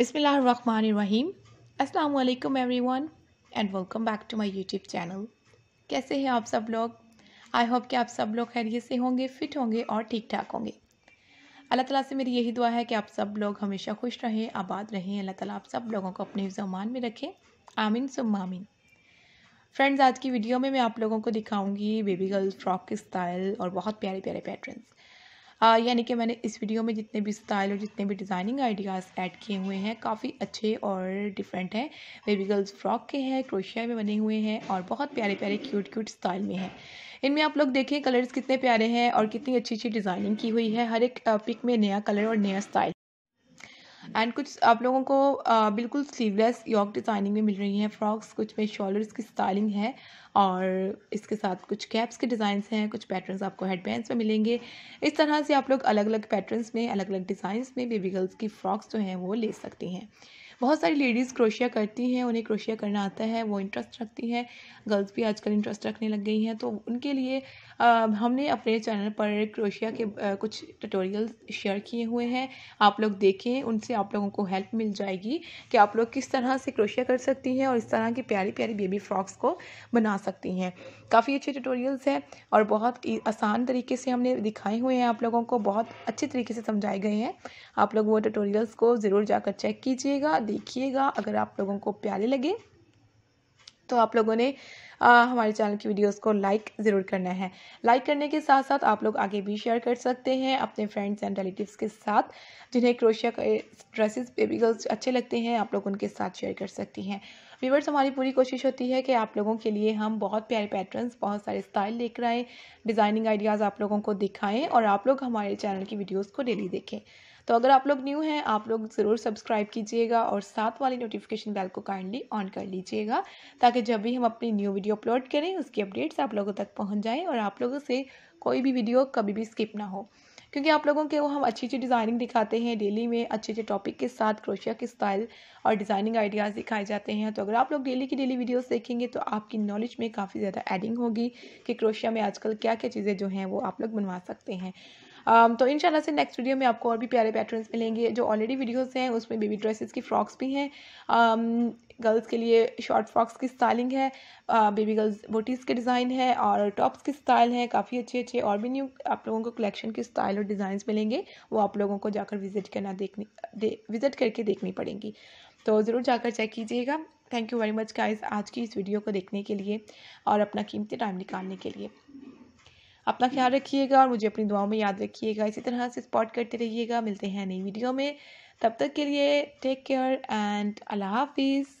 बिसमीम अल्लाम everyone and welcome back to my YouTube channel कैसे हैं आप सब लोग आई होप कि आप सब लोग खैरियत से होंगे फिट होंगे और ठीक ठाक होंगे अल्लाह ताला से मेरी यही दुआ है कि आप सब लोग हमेशा खुश रहें आबाद रहें अल्लाह ताला आप सब लोगों को अपने जमान में रखें आमीन सुम आमीन फ्रेंड्स आज की वीडियो में मैं आप लोगों को दिखाऊंगी बेबी गर्ल फ्रॉक के स्टाइल और बहुत प्यारे प्यारे पैटर्न्स हाँ, यानी कि मैंने इस वीडियो में जितने भी स्टाइल और जितने भी डिज़ाइनिंग आइडियाज़ ऐड किए हुए हैं काफ़ी अच्छे और डिफरेंट हैं बेबी गर्ल्स फ्रॉक के हैं क्रोशिया में बने हुए हैं और बहुत प्यारे प्यारे क्यूट क्यूट स्टाइल में हैं इनमें आप लोग देखें कलर्स कितने प्यारे हैं और कितनी अच्छी अच्छी डिज़ाइनिंग की हुई है हर एक पिक में नया कलर और नया स्टाइल एंड कुछ आप लोगों को आ, बिल्कुल स्लीवलेस यॉक डिज़ाइनिंग में मिल रही हैं फ्रॉक्स कुछ में शॉलर्स की स्टाइलिंग है और इसके साथ कुछ कैप्स के डिज़ाइंस हैं कुछ पैटर्न्स आपको हेड में मिलेंगे इस तरह से आप लोग अलग अलग पैटर्न्स में अलग अलग डिज़ाइंस में बेबी गर्ल्स की फ़्रॉक्स जो हैं वो ले सकती हैं बहुत सारी लेडीज़ क्रोशिया करती हैं उन्हें क्रोशिया करना आता है वो इंटरेस्ट रखती हैं गर्ल्स भी आजकल इंटरेस्ट रखने लग गई हैं तो उनके लिए आ, हमने अपने चैनल पर क्रोशिया के आ, कुछ ट्यूटोरियल्स शेयर किए हुए हैं आप लोग देखें उनसे आप लोगों को हेल्प मिल जाएगी कि आप लोग किस तरह से क्रोशिया कर सकती हैं और इस तरह की प्यारी प्यारी बेबी फ्रॉक्स को बना सकती हैं काफ़ी अच्छे ट्यूटोरियल्स हैं और बहुत आसान तरीके से हमने दिखाए हुए हैं आप लोगों को बहुत अच्छे तरीके से समझाए गए हैं आप लोग वो ट्यूटोरियल्स को ज़रूर जाकर चेक कीजिएगा देखिएगा अगर आप लोगों को प्यारे लगे तो आप लोगों ने आ, हमारे चैनल की वीडियोस को लाइक ज़रूर करना है लाइक करने के साथ साथ आप लोग आगे भी शेयर कर सकते हैं अपने फ्रेंड्स एंड रिलेटिव्स के साथ जिन्हें क्रोशिया ड्रेसेस बेबी गर्ल्स अच्छे लगते हैं आप लोग उनके साथ शेयर कर सकती हैं व्यूवर्स हमारी पूरी कोशिश होती है कि आप लोगों के लिए हम बहुत प्यारे पैटर्न्स बहुत सारे स्टाइल लेकर आएँ डिज़ाइनिंग आइडियाज़ आप लोगों को दिखाएँ और आप लोग हमारे चैनल की वीडियोज़ को डेली देखें तो अगर आप लोग न्यू हैं आप लोग ज़रूर सब्सक्राइब कीजिएगा और साथ वाली नोटिफिकेशन बेल को काइंडली ऑन कर लीजिएगा ताकि जब भी हम अपनी न्यू वीडियो अपलोड करें उसकी अपडेट्स आप लोगों तक पहुँच जाएँ और आप लोगों से कोई भी वीडियो कभी भी स्किप ना हो क्योंकि आप लोगों के वो हम अच्छी अच्छी डिज़ाइनिंग दिखाते हैं डेली में अच्छे अच्छे टॉपिक के साथ क्रोशिया के स्टाइल और डिज़ाइनिंग आइडियाज़ दिखाए जाते हैं तो अगर आप लोग डेली की डेली वीडियोस देखेंगे तो आपकी नॉलेज में काफ़ी ज़्यादा एडिंग होगी कि क्रोशिया में आजकल क्या क्या चीज़ें जो हैं वो आप लोग बनवा सकते हैं Um, तो इनशाला से नेक्स्ट वीडियो में आपको और भी प्यारे पैटर्न्स मिलेंगे जो ऑलरेडी वीडियोस हैं उसमें बेबी ड्रेसेस की फ्रॉक्स भी हैं गर्ल्स um, के लिए शॉर्ट फ्रॉक्स की स्टाइलिंग है बेबी गर्ल्स बोटीज़ के डिज़ाइन है और टॉप्स की स्टाइल है काफ़ी अच्छे अच्छे और भी न्यू आप लोगों को कलेक्शन के स्टाइल और डिज़ाइन मिलेंगे वो आप लोगों को जाकर विज़िट करना देखने दे, विज़िट करके देखनी पड़ेंगी तो ज़रूर जाकर चेक कीजिएगा thank you very much guys आज की इस वीडियो को देखने के लिए और अपना कीमती टाइम निकालने के लिए अपना ख्याल रखिएगा और मुझे अपनी दुआओं में याद रखिएगा इसी तरह से सपोर्ट करते रहिएगा मिलते हैं नई वीडियो में तब तक के लिए टेक केयर एंड अल्लाह हाफिज़